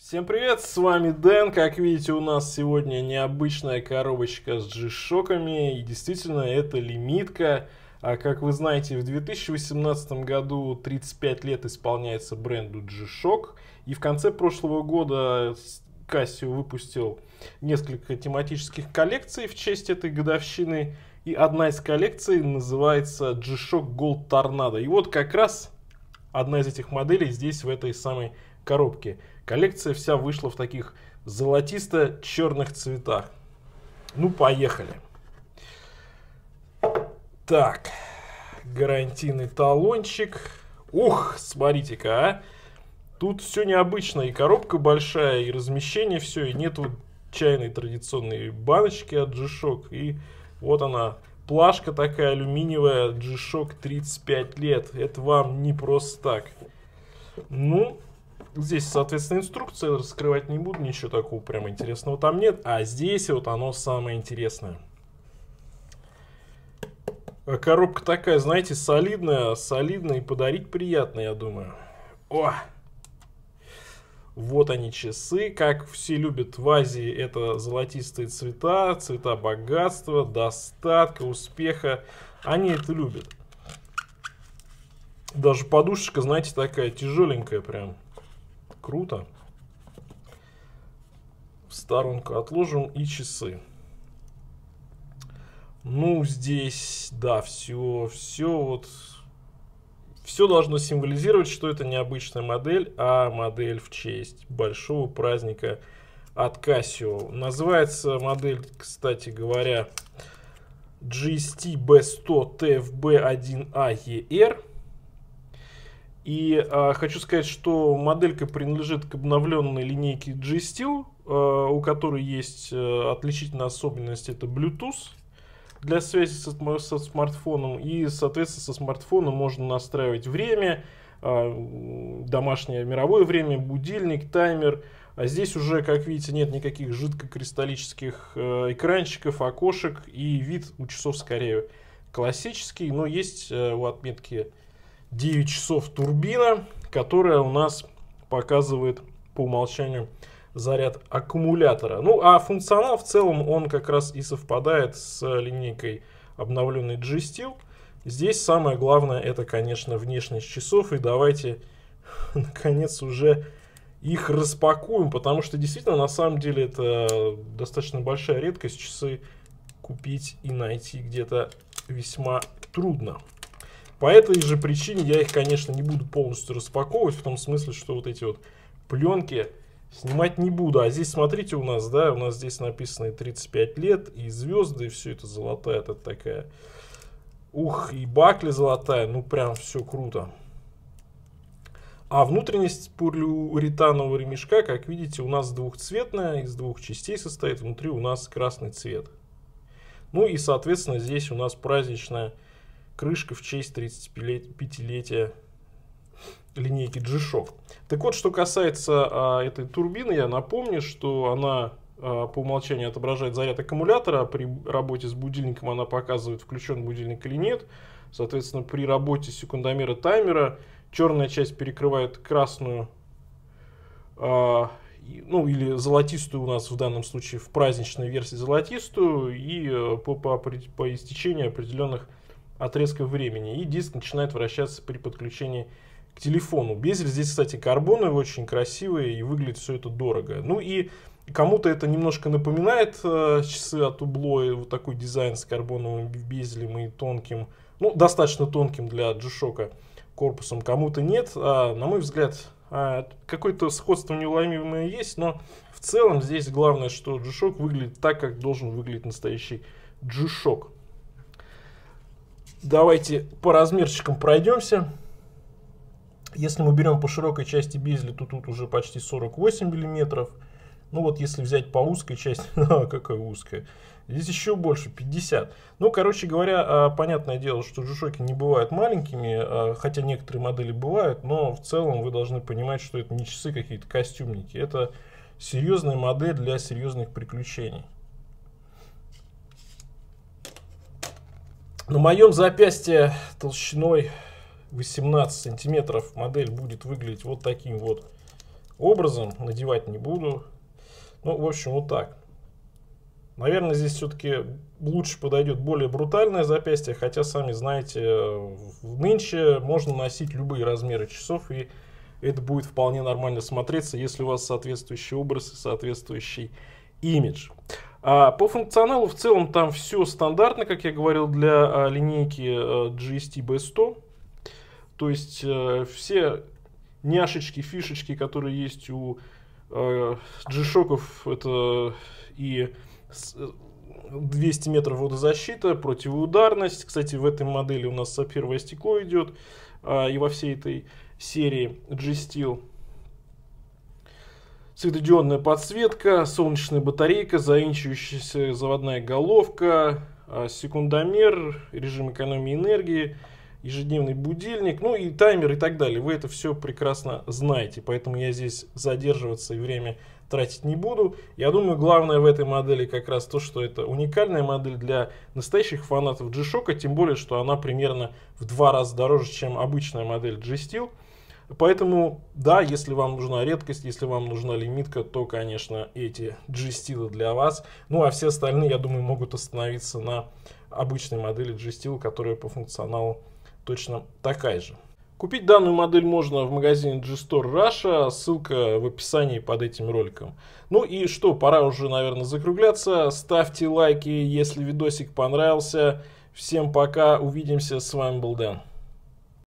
Всем привет, с вами Дэн. Как видите, у нас сегодня необычная коробочка с G-шоками. И действительно, это лимитка. А как вы знаете, в 2018 году 35 лет исполняется бренду G-Shock. И в конце прошлого года Casio выпустил несколько тематических коллекций в честь этой годовщины. И одна из коллекций называется G-Shock Gold Tornado. И вот как раз одна из этих моделей здесь, в этой самой коробке. Коллекция вся вышла в таких золотисто-черных цветах. Ну, поехали. Так, гарантийный талончик. Ух, смотрите-ка, а. Тут все необычно, и коробка большая, и размещение все, и нету чайной традиционной баночки от G-Shock, и вот она, плашка такая алюминиевая, G-Shock 35 лет, это вам не просто так. Ну, Здесь, соответственно, инструкция, раскрывать не буду, ничего такого прям интересного там нет. А здесь вот оно самое интересное. Э, коробка такая, знаете, солидная, солидная и подарить приятно, я думаю. О! Вот они часы, как все любят в Азии, это золотистые цвета, цвета богатства, достатка, успеха. Они это любят. Даже подушечка, знаете, такая тяжеленькая прям круто. В сторонку отложим и часы. Ну, здесь, да, все, все вот... Все должно символизировать, что это не обычная модель, а модель в честь большого праздника от Casio. Называется модель, кстати говоря, GST B100 TFB1AER. И э, хочу сказать, что моделька принадлежит к обновленной линейке G-Steel, э, у которой есть э, отличительная особенность, это Bluetooth для связи со, со смартфоном. И, соответственно, со смартфона можно настраивать время, э, домашнее мировое время, будильник, таймер. А здесь уже, как видите, нет никаких жидкокристаллических э, экранчиков, окошек, и вид у часов скорее классический, но есть э, у отметки 9 часов турбина, которая у нас показывает по умолчанию заряд аккумулятора. Ну а функционал в целом он как раз и совпадает с линейкой обновленной G-Steel. Здесь самое главное это конечно внешность часов и давайте наконец уже их распакуем, потому что действительно на самом деле это достаточно большая редкость часы купить и найти где-то весьма трудно. По этой же причине я их, конечно, не буду полностью распаковывать, в том смысле, что вот эти вот пленки снимать не буду. А здесь, смотрите, у нас, да, у нас здесь написано 35 лет, и звезды, и все это золотая, это такая... Ух, и бакли золотая, ну прям все круто. А внутренность полиуретанового ремешка, как видите, у нас двухцветная, из двух частей состоит, внутри у нас красный цвет. Ну и, соответственно, здесь у нас праздничная крышка в честь 35-летия линейки G-Shock. Так вот, что касается а, этой турбины, я напомню, что она а, по умолчанию отображает заряд аккумулятора, при работе с будильником она показывает, включен будильник или нет. Соответственно, при работе секундомера таймера черная часть перекрывает красную, а, ну или золотистую у нас в данном случае в праздничной версии золотистую, и а, по, по, по истечении определенных отрезков времени, и диск начинает вращаться при подключении к телефону. Безель здесь, кстати, карбоновый, очень красивый, и выглядит все это дорого. Ну и Кому-то это немножко напоминает э, часы от Убло, вот такой дизайн с карбоновым безелем и тонким, ну, достаточно тонким для джишока корпусом, кому-то нет. А, на мой взгляд, а, какое-то сходство неуловимое есть, но в целом здесь главное, что джишок выглядит так, как должен выглядеть настоящий джишок. Давайте по размерчикам пройдемся. Если мы берем по широкой части безли, то тут уже почти 48 миллиметров. Ну вот если взять по узкой части, какая узкая, здесь еще больше, 50. Ну, короче говоря, а, понятное дело, что джушоки не бывают маленькими, а, хотя некоторые модели бывают, но в целом вы должны понимать, что это не часы какие-то костюмники, это серьезная модель для серьезных приключений. На моем запястье толщиной 18 сантиметров модель будет выглядеть вот таким вот образом. Надевать не буду. Ну, в общем, вот так. Наверное, здесь все-таки лучше подойдет более брутальное запястье, хотя, сами знаете, в нынче можно носить любые размеры часов, и это будет вполне нормально смотреться, если у вас соответствующий образ и соответствующий имидж. А по функционалу в целом там все стандартно, как я говорил, для а, линейки а, э, GST B100. То есть а, все няшечки, фишечки, которые есть у а, э, G-Shock, это и 200 метров водозащита, противоударность. Кстати, в этой модели у нас сапфировое стекло идет а, и во всей этой серии G-Steel. Светодионная подсветка, солнечная батарейка, заинчивающаяся заводная головка, а, секундомер, режим экономии энергии, ежедневный будильник, ну и таймер и так далее. Вы это все прекрасно знаете, поэтому я здесь задерживаться и время тратить не буду. Я думаю, главное в этой модели как раз то, что это уникальная модель для настоящих фанатов G-Shock, а тем более, что она примерно в два раза дороже, чем обычная модель G-Steel. Поэтому, да, если вам нужна редкость, если вам нужна лимитка, то, конечно, эти G-стилы для вас. Ну, а все остальные, я думаю, могут остановиться на обычной модели G-стил, которая по функционалу точно такая же. Купить данную модель можно в магазине G-Store Russia, ссылка в описании под этим роликом. Ну и что, пора уже, наверное, закругляться. Ставьте лайки, если видосик понравился. Всем пока, увидимся, с вами был Дэн.